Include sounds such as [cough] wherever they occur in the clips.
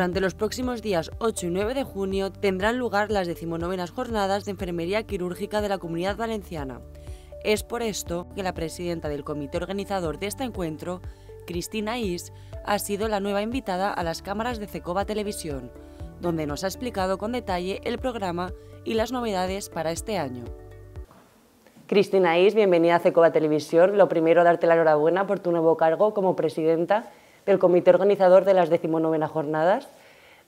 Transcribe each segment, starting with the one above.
Durante los próximos días 8 y 9 de junio tendrán lugar las decimonovenas jornadas de enfermería quirúrgica de la Comunidad Valenciana. Es por esto que la presidenta del comité organizador de este encuentro, Cristina Is, ha sido la nueva invitada a las cámaras de Cecoba Televisión, donde nos ha explicado con detalle el programa y las novedades para este año. Cristina Is, bienvenida a Cecoba Televisión. Lo primero, darte la enhorabuena por tu nuevo cargo como presidenta el comité organizador de las 19 jornadas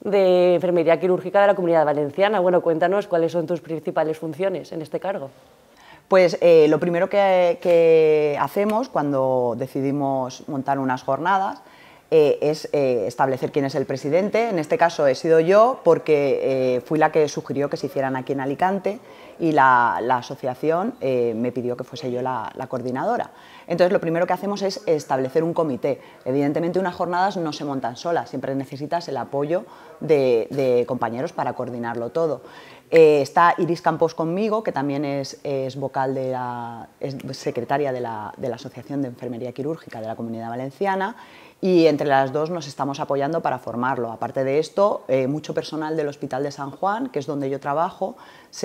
de Enfermería Quirúrgica de la Comunidad Valenciana. Bueno, cuéntanos cuáles son tus principales funciones en este cargo. Pues eh, lo primero que, hacemos cuando decidimos montar unas jornadas eh, es eh, establecer quién es el presidente. En este caso he sido yo porque eh, fui la que sugirió que se hicieran aquí en Alicante y la, asociación me pidió que fuese yo la, coordinadora. Entonces lo primero que hacemos es establecer un comité. Evidentemente unas jornadas no se montan solas, siempre necesitas el apoyo de compañeros para coordinarlo todo. Eh, está Iris Campos conmigo, que también es, vocal de la, secretaria de la, Asociación de Enfermería Quirúrgica de la Comunidad Valenciana y entre las dos nos estamos apoyando para formarlo. Aparte de esto, eh, mucho personal del Hospital de San Juan, que es donde yo trabajo,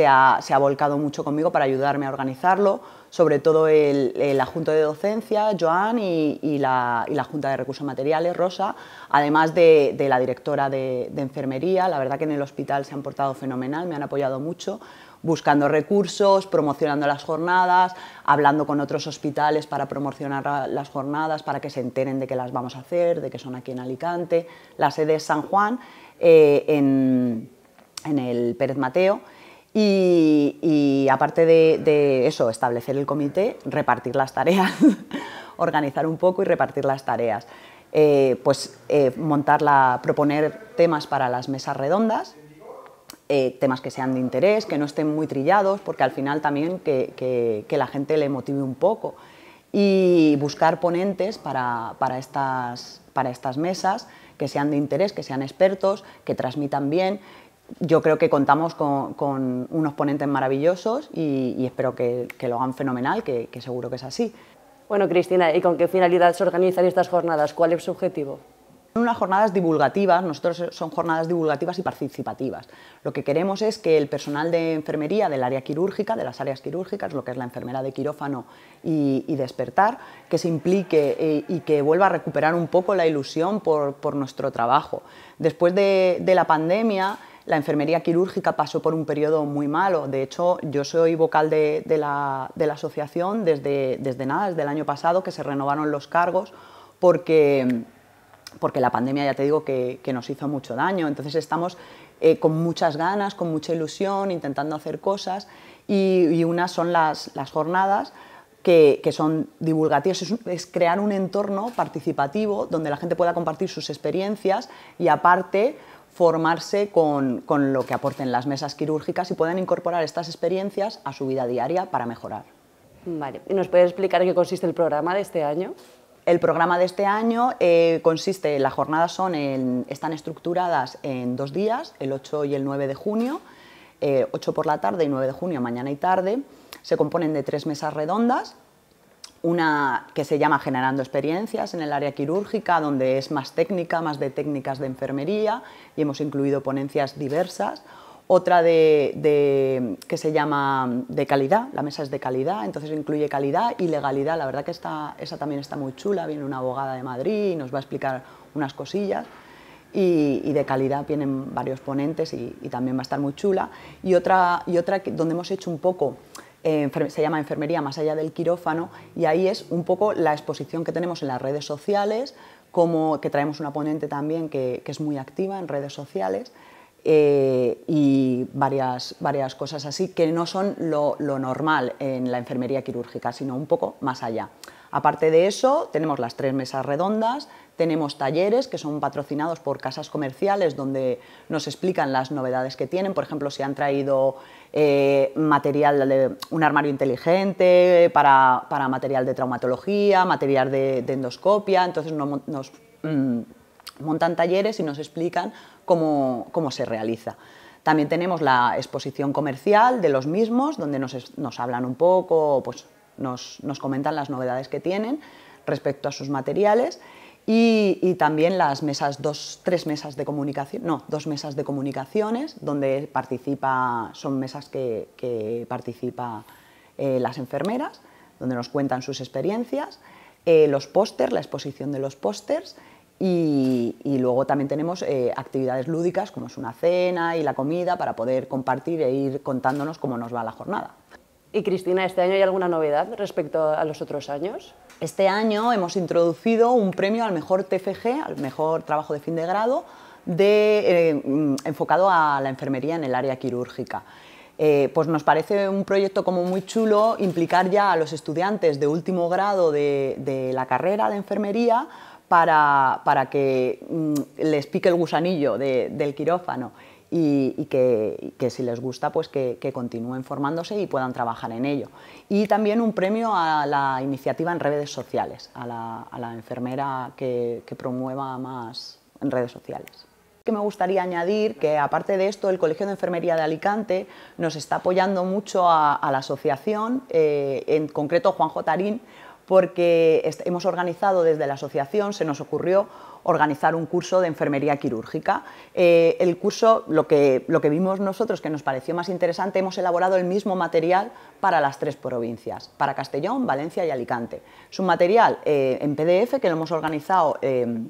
ha, se ha volcado mucho conmigo para ayudarme a organizarlo sobre todo el, el eh, adjunto de docencia, Joan, y, la, Junta de Recursos Materiales, Rosa, además de, la directora de, enfermería. La verdad que en el hospital se han portado fenomenal, me han apoyado mucho buscando recursos, promocionando las jornadas, hablando con otros hospitales para promocionar las jornadas, para que se enteren de que las vamos a hacer, de que son aquí en Alicante. La sede es San Juan, eh, en, en el Pérez Mateo. Y, aparte de, eso, establecer el comité, repartir las tareas, [laughs] organizar un poco y repartir las tareas. Eh, pues eh, montar proponer temas para las mesas redondas, eh, temas que sean de interés, que no estén muy trillados, porque al final también que, la gente le motive un poco. Y buscar ponentes para, estas, para estas mesas que sean de interés, que sean expertos, que transmitan bien yo creo que contamos con, unos ponentes maravillosos y, espero que, lo hagan fenomenal, que, seguro que es así. Bueno, Cristina, ¿y con qué finalidad se organizan estas jornadas? ¿Cuál es su objetivo? Son unas jornadas divulgativas, nosotros son jornadas divulgativas y participativas. Lo que queremos es que el personal de enfermería del área quirúrgica, de las áreas quirúrgicas, lo que es la enfermera de quirófano y, despertar, que se implique eh, y, que vuelva a recuperar un poco la ilusión por, nuestro trabajo. Después de la pandemia, la enfermería quirúrgica pasó por un periodo muy malo. De hecho, yo soy vocal de, la, asociación desde, desde nada, desde el año pasado, que se renovaron los cargos porque, porque la pandemia, ya te digo, que, nos hizo mucho daño. Entonces estamos eh, con muchas ganas, con mucha ilusión, intentando hacer cosas y, unas son las, jornadas. Que, son divulgativas. es, crear un entorno participativo donde la gente pueda compartir sus experiencias y aparte formarse con, lo que aporten las mesas quirúrgicas y puedan incorporar estas experiencias a su vida diaria para mejorar. Vale, ¿y nos puedes explicar qué consiste el programa de este año? El programa de este año eh, consiste, las jornadas son están estructuradas en dos días, el 8 y el 9 de junio, 8 eh, por la tarde y 9 de junio, mañana y tarde. Se componen de tres mesas redondas una que se llama Generando Experiencias en el área quirúrgica, donde es más técnica, más de técnicas de enfermería y hemos incluido ponencias diversas. Otra de, que se llama de calidad, la mesa es de calidad, entonces incluye calidad y legalidad. La verdad que esa también está muy chula, viene una abogada de Madrid nos va a explicar unas cosillas. Y, de calidad vienen varios ponentes y, también va a estar muy chula. Y otra, y otra donde hemos hecho un poco se llama Enfermería más allá del quirófano y ahí es un poco la exposición que tenemos en las redes sociales, como que traemos una ponente también que, es muy activa en redes sociales. Eh, y varias, varias cosas así que no son lo normal en la enfermería quirúrgica, sino un poco más allá. Aparte de eso, tenemos las tres mesas redondas, tenemos talleres que son patrocinados por casas comerciales donde nos explican las novedades que tienen, por ejemplo, si han traído eh, material de un armario inteligente para, material de traumatología, material de, endoscopia, entonces nos, mm, montan talleres y nos explican cómo, se realiza. También tenemos la exposición comercial de los mismos, donde nos, nos hablan un poco, pues nos, comentan las novedades que tienen respecto a sus materiales y, también las mesas, dos, tres mesas de comunicación, no, dos mesas de comunicaciones donde participa, son mesas que, participan eh, las enfermeras, donde nos cuentan sus experiencias, eh, los pósters, la exposición de los pósters y, luego también tenemos eh, actividades lúdicas como es una cena y la comida para poder compartir e ir contándonos cómo nos va la jornada. Y Cristina, ¿este año hay alguna novedad respecto a los otros años? Este año hemos introducido un premio al mejor TFG, al mejor trabajo de fin de grado, eh, mm, enfocado a la enfermería en el área quirúrgica. Eh, pues nos parece un proyecto como muy chulo implicar ya a los estudiantes de último grado de, la carrera de enfermería para, que mm, les pique el gusanillo del quirófano y, que, si les gusta, pues que, continúen formándose y puedan trabajar en ello. Y también un premio a la iniciativa en redes sociales, a la, enfermera que, promueva más en redes sociales que me gustaría añadir que aparte de esto el Colegio de Enfermería de Alicante nos está apoyando mucho a, la asociación, eh, en concreto Juan J. Tarín, porque hemos organizado desde la asociación, se nos ocurrió organizar un curso de enfermería quirúrgica. Eh, el curso, lo que, vimos nosotros que nos pareció más interesante, hemos elaborado el mismo material para las tres provincias, para Castellón, Valencia y Alicante. Es un material eh, en PDF que lo hemos organizado, em,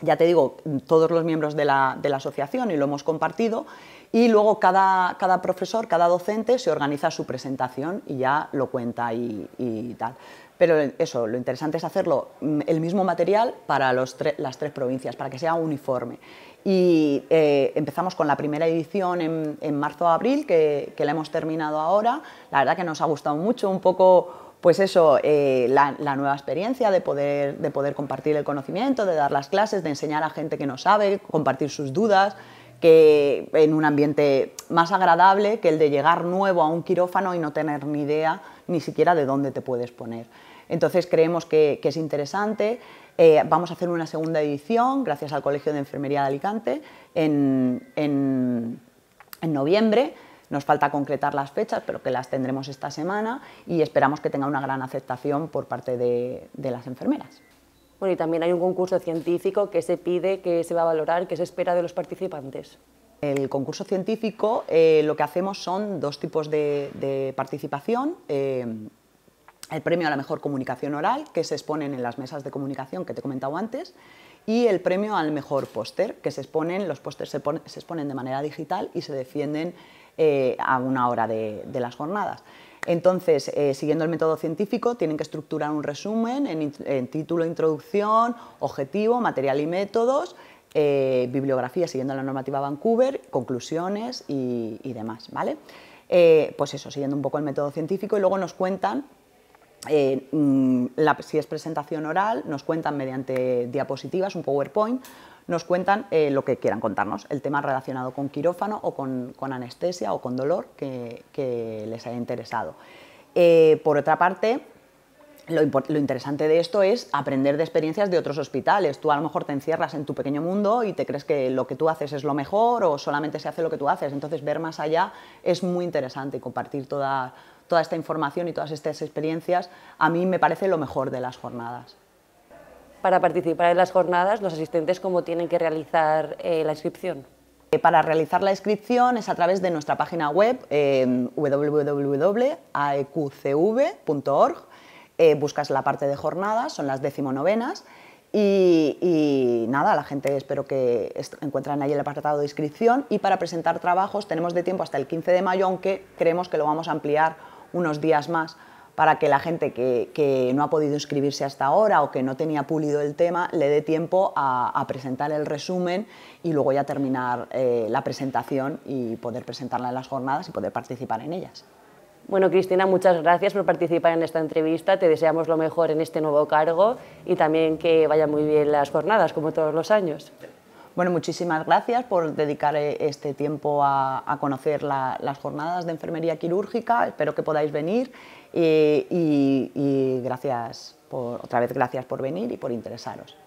ya te digo, todos los miembros de la, asociación y lo hemos compartido y luego cada, profesor, cada docente se organiza su presentación y ya lo cuenta y tal. Pero eso, lo interesante es hacerlo mm, el mismo material para las tres provincias, para que sea uniforme. Y eh, empezamos con la primera edición en, en marzo-abril, que, la hemos terminado ahora. La verdad que nos ha gustado mucho, un poco pues eso, eh, la, nueva experiencia de poder, de poder compartir el conocimiento, de dar las clases, de enseñar a gente que no sabe, compartir sus dudas que en un ambiente más agradable que el de llegar nuevo a un quirófano y no tener ni idea ni siquiera de dónde te puedes poner. Entonces creemos que, es interesante. Eh, vamos a hacer una segunda edición, gracias al Colegio de Enfermería de Alicante, en, noviembre. Nos falta concretar las fechas, pero que las tendremos esta semana y esperamos que tenga una gran aceptación por parte de las enfermeras. Bueno, y también hay un concurso científico que se pide, que se va a valorar, que se espera de los participantes. El concurso científico eh, lo que hacemos son dos tipos de, participación. Eh, el premio a la mejor comunicación oral, que se exponen en las mesas de comunicación que te he comentado antes, y el premio al mejor póster, que se exponen, los pósters se, exponen de manera digital y se defienden eh, a una hora de las jornadas. Entonces, eh, siguiendo el método científico, tienen que estructurar un resumen en, título, introducción, objetivo, material y métodos, eh, bibliografía siguiendo la normativa Vancouver, conclusiones y, demás, ¿vale? Eh, pues eso, siguiendo un poco el método científico y luego nos cuentan mm, si es presentación oral, nos cuentan mediante diapositivas, un PowerPoint, nos cuentan eh, lo que quieran contarnos, el tema relacionado con quirófano o con, anestesia o con dolor que, les haya interesado. Eh, por otra parte, lo, interesante de esto es aprender de experiencias de otros hospitales. Tú a lo mejor te encierras en tu pequeño mundo y te crees que lo que tú haces es lo mejor o solamente se hace lo que tú haces. Entonces ver más allá es muy interesante y compartir toda, toda esta información y todas estas experiencias a mí me parece lo mejor de las jornadas. Para participar en las jornadas, los asistentes, ¿cómo tienen que realizar eh, la inscripción? Eh, para realizar la inscripción es a través de nuestra página web eh, www.aeqcv.org. buscas la parte de jornadas, son las decimonovenas. Y, y, nada, la gente espero que encuentren ahí el apartado de inscripción. Y para presentar trabajos tenemos de tiempo hasta el 15 de mayo, aunque creemos que lo vamos a ampliar unos días más para que la gente que, no ha podido inscribirse hasta ahora o que no tenía pulido el tema le dé tiempo a, presentar el resumen y luego ya terminar eh, la presentación y poder presentarla en las jornadas y poder participar en ellas. Bueno, Cristina, muchas gracias por participar en esta entrevista. Te deseamos lo mejor en este nuevo cargo y también que vayan muy bien las jornadas, como todos los años. Bueno, muchísimas gracias por dedicar eh, este tiempo a, conocer las jornadas de enfermería quirúrgica. Espero que podáis venir y, y gracias por, otra vez gracias por venir y por interesaros.